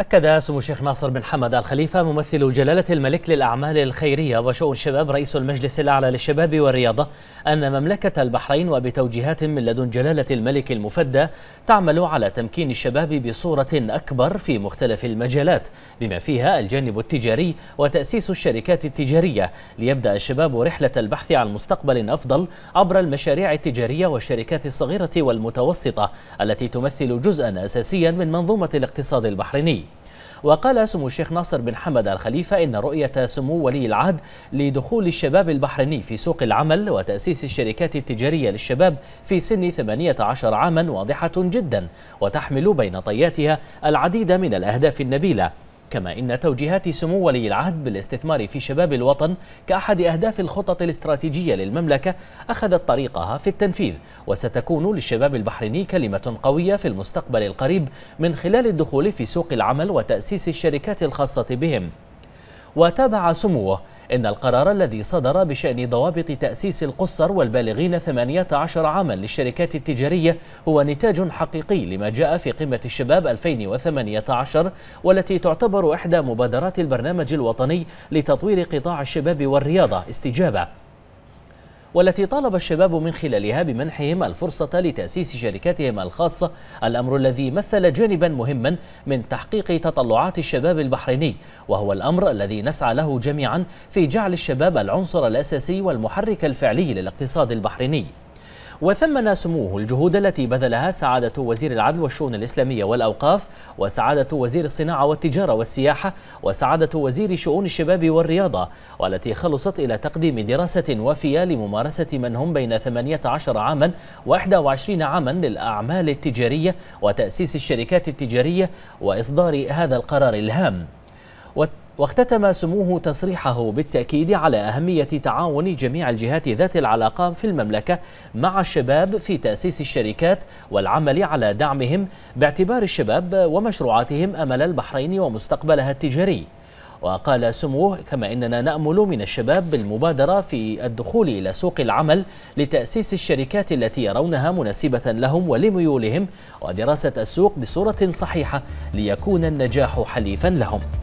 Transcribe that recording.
أكد سمو الشيخ ناصر بن حمد الخليفة ممثل جلالة الملك للأعمال الخيرية وشؤون الشباب رئيس المجلس الأعلى للشباب والرياضة أن مملكة البحرين وبتوجيهات من لدن جلالة الملك المفدى تعمل على تمكين الشباب بصورة أكبر في مختلف المجالات بما فيها الجانب التجاري وتأسيس الشركات التجارية ليبدأ الشباب رحلة البحث عن مستقبل أفضل عبر المشاريع التجارية والشركات الصغيرة والمتوسطة التي تمثل جزءا أساسيا من منظومة الاقتصاد البحريني وقال سمو الشيخ ناصر بن حمد الخليفة إن رؤية سمو ولي العهد لدخول الشباب البحريني في سوق العمل وتأسيس الشركات التجارية للشباب في سن 18 عاما واضحة جدا وتحمل بين طياتها العديد من الأهداف النبيلة كما إن توجيهات سمو ولي العهد بالاستثمار في شباب الوطن كأحد أهداف الخطط الاستراتيجية للمملكة أخذت طريقها في التنفيذ وستكون للشباب البحريني كلمة قوية في المستقبل القريب من خلال الدخول في سوق العمل وتأسيس الشركات الخاصة بهم وتابع سموه إن القرار الذي صدر بشأن ضوابط تأسيس القصر والبالغين 18 عاما للشركات التجارية هو نتاج حقيقي لما جاء في قمة الشباب 2018 والتي تعتبر إحدى مبادرات البرنامج الوطني لتطوير قطاع الشباب والرياضة استجابة والتي طالب الشباب من خلالها بمنحهم الفرصة لتأسيس شركاتهم الخاصة الأمر الذي مثل جانبا مهما من تحقيق تطلعات الشباب البحريني وهو الأمر الذي نسعى له جميعا في جعل الشباب العنصر الأساسي والمحرك الفعلي للاقتصاد البحريني وثمن سموه الجهود التي بذلها سعادة وزير العدل والشؤون الإسلامية والأوقاف وسعادة وزير الصناعة والتجارة والسياحة وسعادة وزير شؤون الشباب والرياضة والتي خلصت إلى تقديم دراسة وافية لممارسة من هم بين 18 عاما و21 عاما للأعمال التجارية وتأسيس الشركات التجارية وإصدار هذا القرار الهام واختتم سموه تصريحه بالتأكيد على أهمية تعاون جميع الجهات ذات العلاقة في المملكة مع الشباب في تأسيس الشركات والعمل على دعمهم باعتبار الشباب ومشروعاتهم أمل البحرين ومستقبلها التجاري وقال سموه كما إننا نأمل من الشباب بالمبادرة في الدخول إلى سوق العمل لتأسيس الشركات التي يرونها مناسبة لهم ولميولهم ودراسة السوق بصورة صحيحة ليكون النجاح حليفا لهم